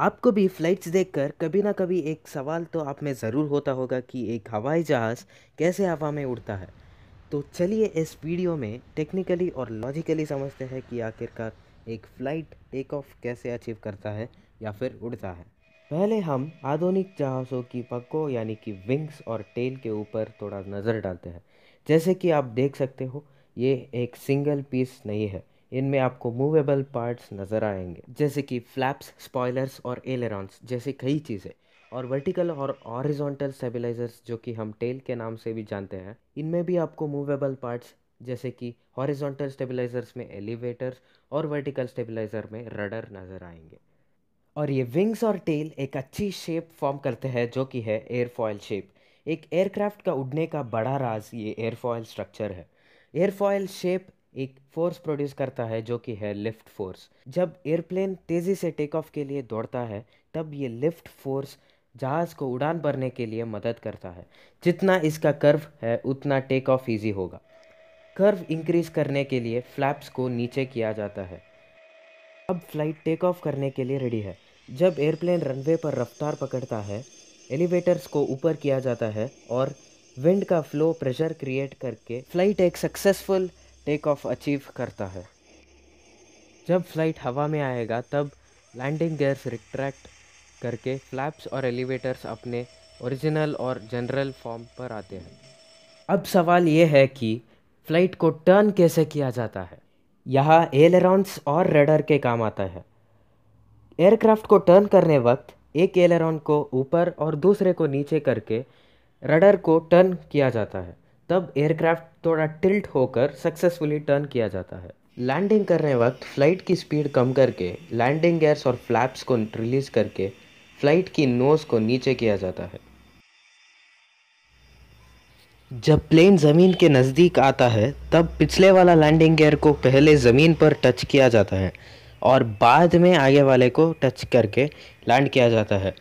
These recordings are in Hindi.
आपको भी फ्लाइट्स देखकर कभी ना कभी एक सवाल तो आप में ज़रूर होता होगा कि एक हवाई जहाज़ कैसे हवा में उड़ता है तो चलिए इस वीडियो में टेक्निकली और लॉजिकली समझते हैं कि आखिरकार एक फ़्लाइट टेक ऑफ कैसे अचीव करता है या फिर उड़ता है पहले हम आधुनिक जहाज़ों की पक्कों यानी कि विंग्स और टेल के ऊपर थोड़ा नज़र डालते हैं जैसे कि आप देख सकते हो ये एक सिंगल पीस नहीं है इनमें आपको मूवेबल पार्ट्स नज़र आएंगे जैसे कि फ्लैप्स स्पॉयलर्स और एलेरॉन्स जैसे कई चीज़ें और वर्टिकल और ऑरिजोंटल स्टेबलाइजर्स जो कि हम टेल के नाम से भी जानते हैं इनमें भी आपको मूवेबल पार्ट्स जैसे कि हॉरिजॉन्टल स्टेबिलाइजर्स में एलिवेटर्स और वर्टिकल स्टेबिलाईजर में रडर नज़र आएंगे और ये विंग्स और टेल एक अच्छी शेप फॉर्म करते हैं जो कि है एयरफॉयल शेप एक एयरक्राफ्ट का उड़ने का बड़ा राज ये एयरफॉयल स्ट्रक्चर है एयरफॉयल शेप एक फोर्स प्रोड्यूस करता है जो कि है लिफ्ट फोर्स जब एयरप्लेन तेज़ी से टेक ऑफ के लिए दौड़ता है तब ये लिफ्ट फोर्स जहाज़ को उड़ान भरने के लिए मदद करता है जितना इसका कर्व है उतना टेक ऑफ ईजी होगा कर्व इंक्रीज करने के लिए फ्लैप्स को नीचे किया जाता है अब फ्लाइट टेक ऑफ करने के लिए रेडी है जब एयरप्लेन रनवे पर रफ्तार पकड़ता है एलिवेटर्स को ऊपर किया जाता है और विंड का फ्लो प्रेशर क्रिएट करके फ्लाइट एक सक्सेसफुल टेक ऑफ अचीव करता है जब फ्लाइट हवा में आएगा तब लैंडिंग गियर्स रिट्रैक्ट करके फ्लैप्स और एलिवेटर्स अपने ओरिजिनल और जनरल फॉर्म पर आते हैं अब सवाल यह है कि फ्लाइट को टर्न कैसे किया जाता है यहाँ एलेरॉन्स और रेडर के काम आता है एयरक्राफ्ट को टर्न करने वक्त एक एलेरॉन को ऊपर और दूसरे को नीचे करके रडर को टर्न किया जाता है तब एयरक्राफ्ट थोड़ा टिल्ट होकर सक्सेसफुली टर्न किया जाता है लैंडिंग करने वक्त फ़्लाइट की स्पीड कम करके लैंडिंग गियर्स और फ्लैप्स को रिलीज़ करके फ़्लाइट की नोज़ को नीचे किया जाता है जब प्लेन ज़मीन के नज़दीक आता है तब पिछले वाला लैंडिंग गेयर को पहले ज़मीन पर टच किया जाता है और बाद में आगे वाले को टच करके लैंड किया जाता है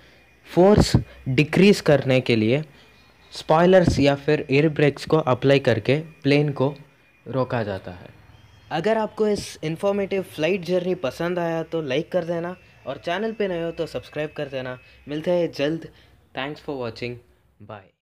फोर्स डिक्रीज़ करने के लिए स्पॉयलर्स या फिर एयर ब्रेक्स को अप्लाई करके प्लेन को रोका जाता है अगर आपको इस इन्फॉर्मेटिव फ्लाइट जर्नी पसंद आया तो लाइक कर देना और चैनल पे नए हो तो सब्सक्राइब कर देना मिलते हैं जल्द थैंक्स फॉर वॉचिंग बाय